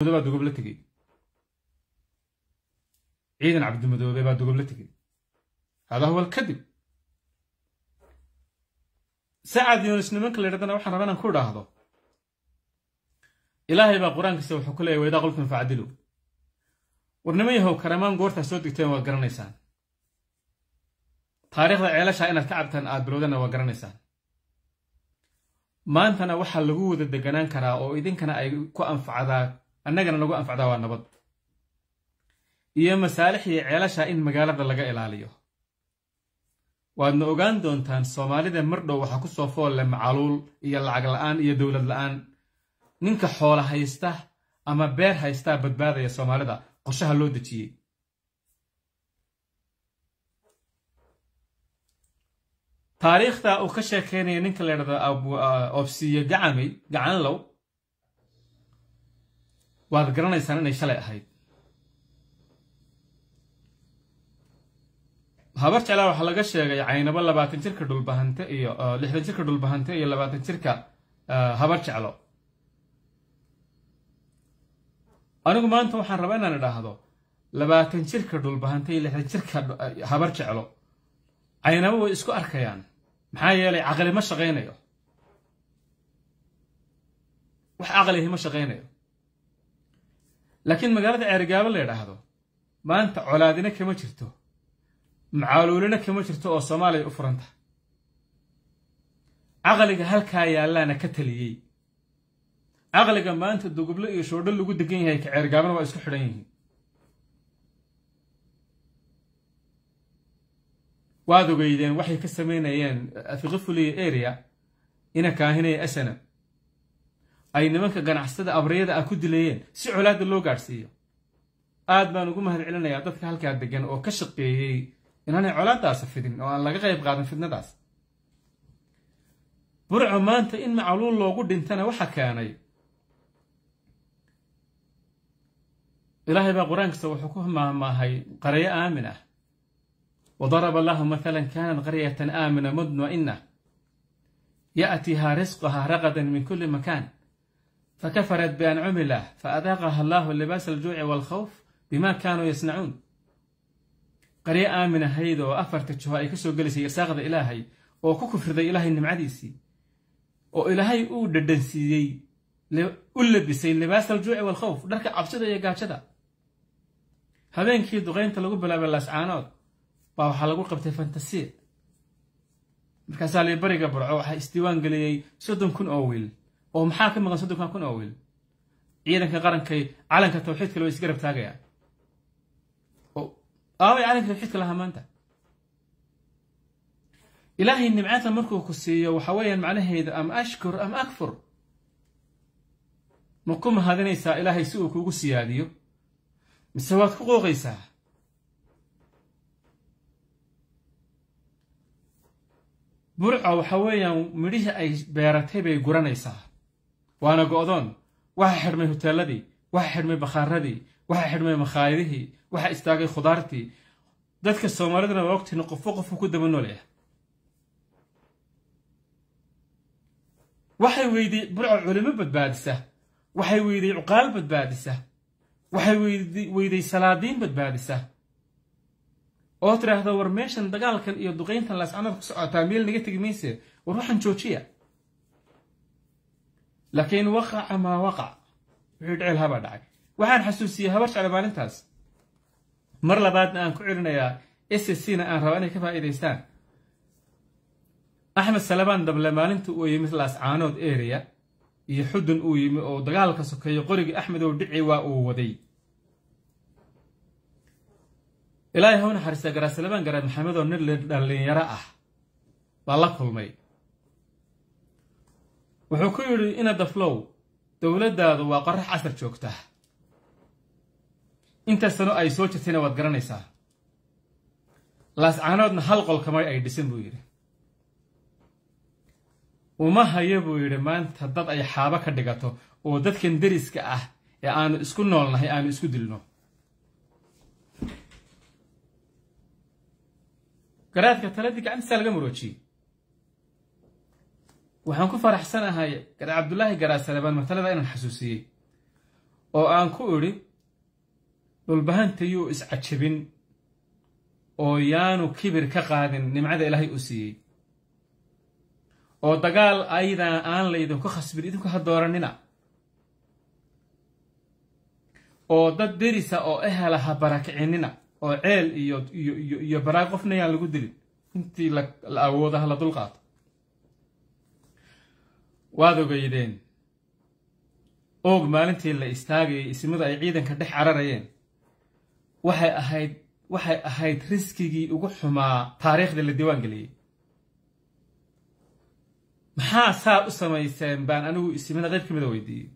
baa dugobla tegey ciidan cabdimadoobe baa dugobla tegey hadaa huwal kadib sacad yunis nimanka la yidhahdana waxaan rabaa inaan ku idhaahdo ilaahay baa qur-aankiisa wuxuu ku leeyay waidaa qultum facdilu war nima yahow karamaan goortaa soo degteen waa garanaysaan taariikhda ceelashaa inaad ka cabtaan aad bilowdana waa garanaysaan maantana waxaa lagu wada deganaan karaa oo idinkana ay ku anfacdaa annagana nagu anfacdaa waa nabad iyo masaalixii ceelasha in magaalada laga ilaaliyo waadna ogaan doontaan soomaalida mardhow waxaa ku soo foolle macaluul iyo lacag la'aan iyo dowlad la'aan ninka xoola haysta ama beer haystaa badbaadaya soomaalida qorshaha loo dejiyey taariikhda uu ka sheekeynaya ninka la ydhahdo uh, obsiyo gacamay gacanlow waad garanaysaan inay shalay ahayd habar jeclaa waxaa laga sheegay caynabo labaatan jirka dhulbahante iyo lixdan jirka dhulbahante iyo labaatan jirka eh, habar jeclo anigu maanta waxaan rabaa inaan idhaahdo labaatan jirka dhulbahante iyo lixdan jirka eh, habar jeclo caynabo way isku arkayaan maxaa yeelay caqli ma shaqaynayo wax caqlihi ma shaqaynayo laakiin magaalada ceergaabo la yidhaahdo maanta colaadina kama jirto macaaloolina kama jirto oo soomaaliya u furanta caqliga halkaa yaallaana ka taliyey caqliga maanta dugublo iyo shoodho lagu degan yahay ka ceergaabana waa isku xidhan yihiin waad ogeydeen waxay ka samaynayeen fiqi fuliya area ina kaahinaya asana ay nimanka ganacsada abriyada a ah ku dileeyeen si colaadda loo gaadhsiiyo aad baan ugu mahad celinayaa dadka halkaa degan oo ka shaqeeyey inaanay colaaddaasi fidin oo aan laga qayb qaadin fidnadaas burco maanta in macluul loogu dhintana waxa keenay ilaahay baa qur-aankiisa wuxuu ku maahmaahay qaryo aamin ah wadaraba allaahu maalan kaanat qaryatan aamina mudma-ina ya'tiihaa risqahaa raqadan min kulli makaan fakafarat biancumi illaah faadaaqaha allaahu libaas aljuuci waalkhawf bimaa kaanuu yasnacuun qarye aamin ahayd oo afarta juho ay ka soo gelaysay irsaaqda ilaahay oo ku kufriday ilaahay nimcadiisii oo ilaahay uu dhadhansiiyey u labisay libaasa aljuuci waalkhawf dharka cabsida iyo gaajada habeenkii duqaynta lagu bilaabay laascaanood baa waxaa lagu qabtay fantasiya markaasaa laybariga barco waxaa isdiiwaan geliyey soddon kun oo wiil oo maxaa ka maqan soddonkan kun oo wiil ciidanka qarankay calanka tawxiidka loo isgarab taagaya aaway calanka tawxiidka lahaa maanta ilaahay nimcaatan markuu ku siiyo waxa weeyaan macnaheeda ama ashkur am akfur ma ku mahadinaysaa ilaahay si uu kuugu siyaadiyo mise waad ku qooqaysaa burca waxa weeyaan midhihii ay beeratay bay guranaysaa waana go'doon waxaa xidhmay hoteelladii waxa xidhmay bakhaaradii waxaa xidhmay makhaayadihii waxaa istaagay khudaartii dadka soomaalidana waa ogtihin qofo qofu ku daba noolayah waxay weyday burco culimo badbaadisa waxay weyday cuqaal badbaadisa waxay weyday salaadiin badbaadisa oo tidhaahda war meeshan dagaalkan iyo duqayntan laascanad ku socotaa meel naga tegi mayse war waxaan joojiya laakiin waqaca maa waqac wixii dhecel habaa dhacay waxaan xasuusiyey haba jecla maalintaas mar labaadna aan ku celinayaa s scna aan rabaa inay ka faa'iidaystaan axmed salabaan dable maalinta uu yimid laascaanood eriya iyo xudun uu yimi oo dagaalka sokeeyo qorigii axmedow dhici waa uu waday ilaahay hau naxariista garaad salabaan garaad maxamedoo nin dhalinyaro ah baa la kulmay wuxuu ku yidhi inadaflow dowladdaadu waa qorax casar joogta inta sano ay soo jirtayna waad garanaysaa laascaanoodna hal qol kamay ay dhisan buu yidhi uma hayo buu yidhi maanta dad ay xaabo ka dhigato oo dadkan deriska ah ee aanu isku noolnahay aanu isku dilno garaadka taladii gacantiisaa laga muroojiyey waxaan ku faraxsanahay cabdulaahi garaasale baan matalada inaan xasuusiyey oo aan ku idhi dhulbahantayuu iscajabin oo yaanu kibir ka qaadin nimcada ilaahay u siiyey oo dagaal aydan aan laydinku khasbin idinku ha dooranina oo dad derisa oo ehela ha barakicinina oo ceel iyo baraaq qofna yaan lagu dilin intii la awooda ha la dulqaato waad ogeydeen oog maalintii la istaagayay ismadu ay ciidanka dhex cararayeen waxay ahayd waxay ahayd riskigii ugu xumaa taariikhda la diiwaangeliyey maxaa saa u samayseen baan anigu ismada qayb ka mida weydiiyey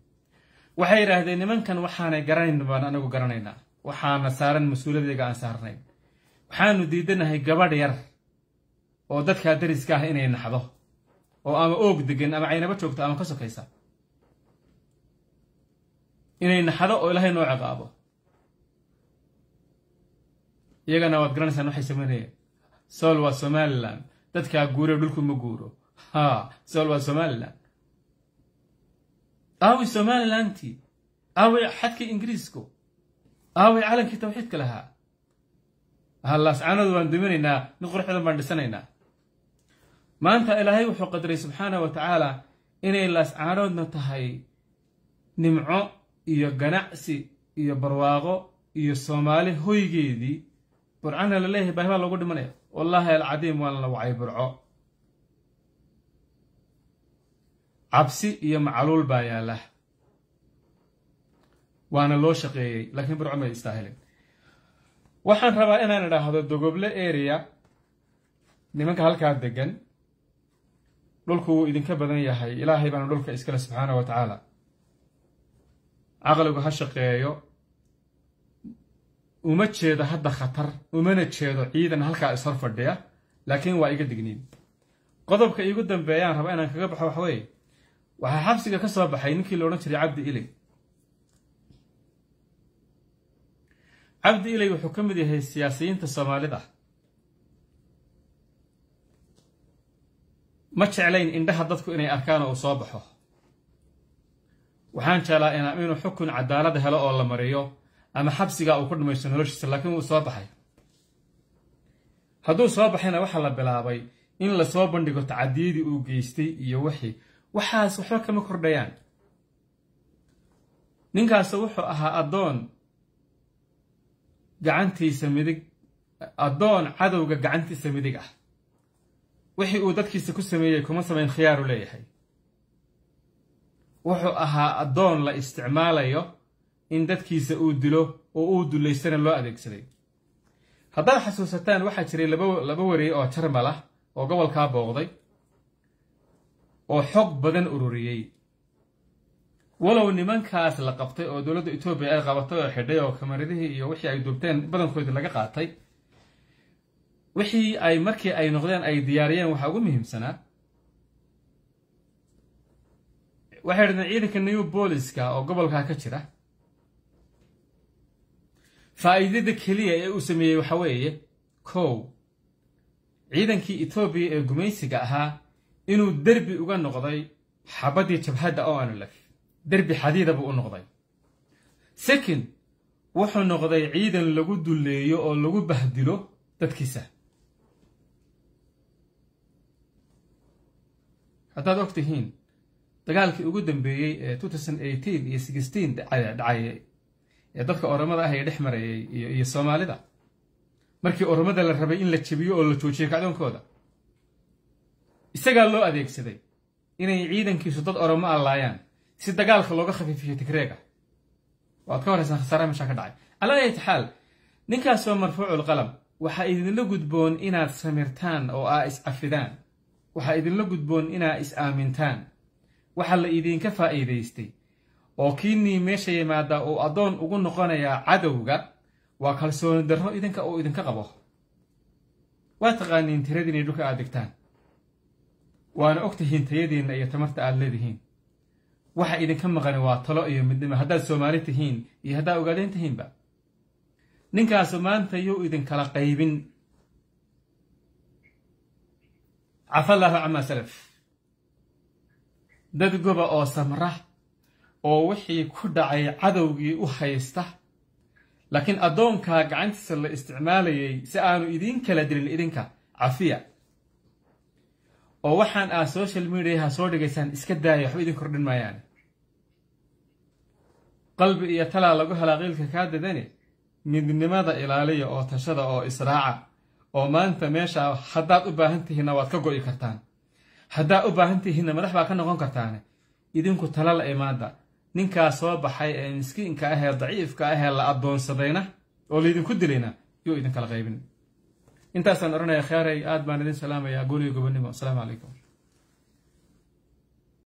waxay yidhaahdeen nimankan waxaanay garanayn baan anigu garanaynaa waxaana saaran mas-uuladeega aan saarnayn waxaanu diidanahay gabadh yar oo dadkaa dariska ah inay naxdo oo ama oog degan ama caynaba joogto ama ka sokaysa inay naxdo oo ilaahay noo ciqaabo iyagana waad garanaysaan waxay sameynayeen sool waa somalilan dadkaa guuro dhulku ma guuro ha sool waa somalilan aaway somalilantii aaway xadkii ingiriisku aaway calankii tawxiidka lahaa ha laascaanadu waan duminaynaa mid quruxbadan baan dhisanaynaa maanta ilaahay wuxuu qadaray subxaana wa tacaala inay laascaaroodna tahay nimco iyo ganacsi iyo barwaaqo iyo soomaali hoygeedii burcana la leeyahay baahibaa lagu dhimanaya wallaahi alcadiim waan la wacay burco cabsi iyo macluul baa yaalla waana loo shaqeeyey laakiin burco may istaahilin waxaan rabaa inaan idhaahdo dogoble area nimanka halkaa degan dhulku wuu idinka badan yahay ilaahay baana dhulka iskale subxaana wa tacaala caqligu ha shaqeeyo uma jeedo hadda khatar umana jeedo ciidan halkaa ishor fadhiya laakiin waa iga digniin qodobka iigu dambeeyaan raba inaan kaga baxo waxweye waxaa xabsiga ka soo baxay ninkii la odhan jiray cabdi iley cabdi ilay wuxuu ka mid yahay siyaasiyiinta soomaalida ma jeclayn indhaha dadku inay arkaan uu soo baxo waxaan jeclaa inaa inuu xukun cadaalada helo oo la mariyo ama xabsiga uu ku dhumaysto noloshiisa laakiin wuu soo baxay hadduu soo baxayna waxaa la bilaabay in lasoo bandhigo tacadiyadii uu geystay iyo wixii waxaas waxba kama kordhayaan ninkaas wuxuu ahaa addoon gacantiisa midig addoon cadowga gacantiisa midig ah wixii uu dadkiisa ku sameeyey kuma samayn khiyaaru leeyahay wuxuu ahaa addoon la isticmaalayo in dadkiisa uu dilo oo uu dullaystana loo adeegsaday haddaad xasuusataan waxaa jiray laba werey oo jarmal ah oo gobolkaa booqday oo xog badan ururiyey walow nimankaas la qabtay oo dowladda etoobiya ay qabatay oo xidhay oo kamaradihii iyo wixii ay duubteen badankoodii laga qaatay wixii ay markii ay noqdeen ay diyaariyeen waxaa ugu muhiimsanaa waxay dhahdeen ciidanka new booliska oo gobolkaa ka jira faa'iidada keliya ee uu sameeyey waxa weeye kow ciidankii etoobiya ee gumaysiga ahaa inuu derbi uga noqday xabaddii jabhadda o anulaf derbi xadiida buu u noqday second wuxuu noqday ciidan lagu dulleeyo oo lagu bahdilo dadkiisa haddaad og tihiin dagaalkii ugu dambeeyey ee iyo dhacayay ee dadka oramada ah ee dhex marayay iyo soomaalida markii oramada la rabay in la jebiyo oo la joojiyey kacdoonkooda isagaa loo adeegsaday inay ciidankiisu dad oramo a laayaan si dagaalka looga khafiifiyo tigreega waad ka horaysaan khasaaraha meeshaa ka dhacay calaa ayati xaal ninkaas waa marfuucu lqalam waxaa idinla gudboon inaad samirtaan oo aa is cafidaan waxaa idinla gudboon inaa is-aamintaan waxa la idiinka faa'iidaystay oo kiinnii meesha yimaada uu addoon ugu noqonayaa cadowga waa kalsooni darro idinka uu idinka qabo waa taqaaniin tiradiinay dhulka aad dhigtaan waana og tihiin tayadiinna iyo tamarta aad leedihiin waxa idinka maqani waa talo iyo midnimo haddaad soomaali tihiin iyo haddaad ogaadeen tihiinba ninkaasu maanta yuu idinkala qaybin cafallaahu camaa salaf dad goba oo samra oo wixii ku dhacay cadowgii u haysta laakiin addoonkaa gacantiisa la isticmaalayay si aanu idiin kala dilin idinka cafiya oo waxaan ah social mediaha soo dhigaysaan iska daaya waxba idin kordhin maayaan qalbi iyo talaa lagu helaa kaa dadane midnimada ilaaliya oo tashada oo israaca oo maanta meeshaa haddaad u baahan tihiinna waad ka go'i kartaan haddaad u baahan madax baa ka noqon kartaane idinku tala la imaada ninkaa soo baxay ee miskiinka ahee daciifka ahee la addoonsadayna oo laydinku dilayna yuu idinkala qaybin intaasaan odhanaya kheeray aad baan idin salaamayaa guriga gobonnimo asalaamu calaykum